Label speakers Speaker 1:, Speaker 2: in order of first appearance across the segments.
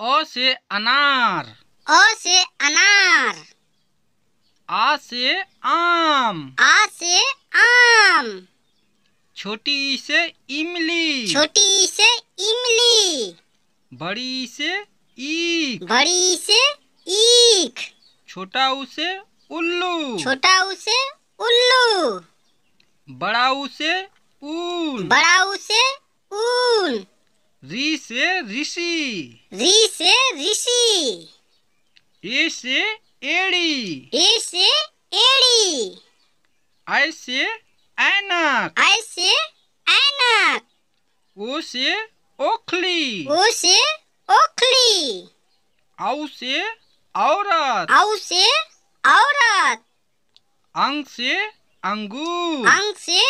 Speaker 1: अ से अनार अ से अनार आ से आम आ से आम छोटी से इमली छोटी से इमली बड़ी से ईख बड़ी से ईख छोटा उसे उल्लू छोटा उसे उल्लू बड़ा उसे ऊन बड़ा उसे ऊन री से ऋषि री से ऋषि ए से एड़ी ए से एड़ी आई से ऐनक आई से ऐनक ओ से ओखली ओ से ओखली औ से औरत औ से औरत अंग से अंगूर अंग से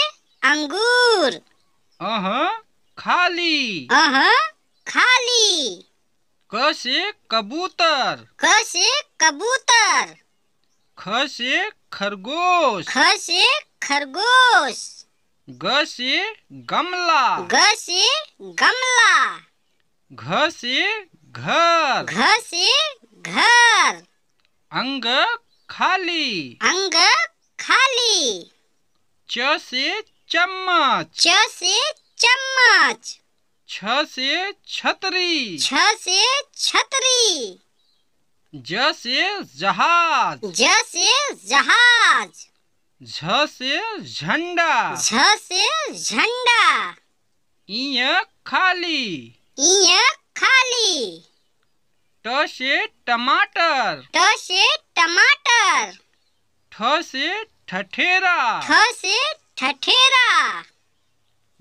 Speaker 1: अंगूर अह खाली खाली क से कबूतर ख से कबूतर ख से खरगोश ख से खरगोश ग से गमला ग से गमला घ से घर घ से घर अंग खाली अंग खाली च से चम्मच च से चम्मच छ से छतरी छ से छतरी ज से जहाज ज से जहाज झ से झंडा झ से झंडा इय खाली इय खाली ट से टमाटर ट से टमाटर ठ से ठठेरा ठ से ठठेरा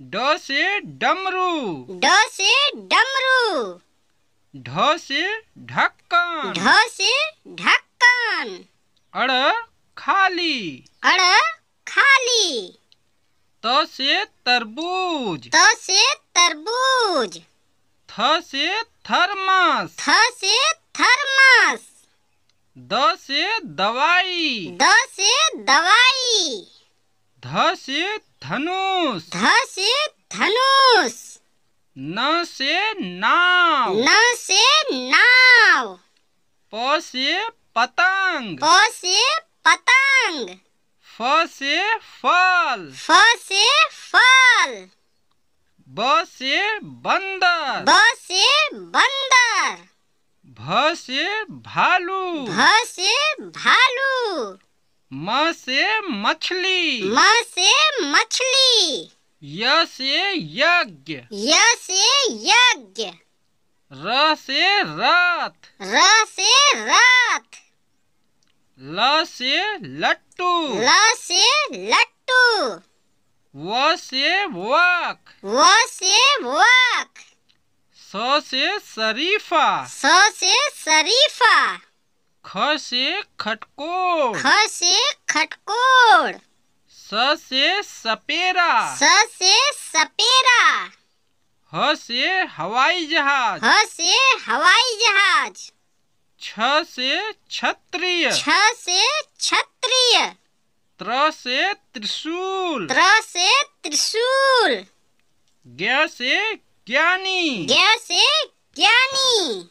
Speaker 1: ड से डमरू ड से डमरू ढ से ढक्कन ढ से ढक्कन अड़ खाली अड़ खाली त से तरबूज त से तरबूज थ से थर्मस थ से थर्मस द से दवाई द से दवाई ध से धनुष ध से धनुष न से नाव न से नाव प से पतंग प से पतंग फ से फल फ से फल ब से बंदर ब से बंदर भ से भालू भ से भालू म से मछली म से मछली य से यज्ञ य से यज्ञ र से रात र से रात ल से लट्टू ल से लट्टू व से वाक व से वाक स से शरीफा स से शरीफा ख से खटकोड़ ख से खटकोड़ स से सपेरा स से सपेरा ह से हवाई जहाज ह से हवाई जहाज छ से क्षत्रिय छ से क्षत्रिय त्र से त्रिशूल त्र से त्रिशूल ज्ञ से ज्ञानी ज्ञ से ज्ञानी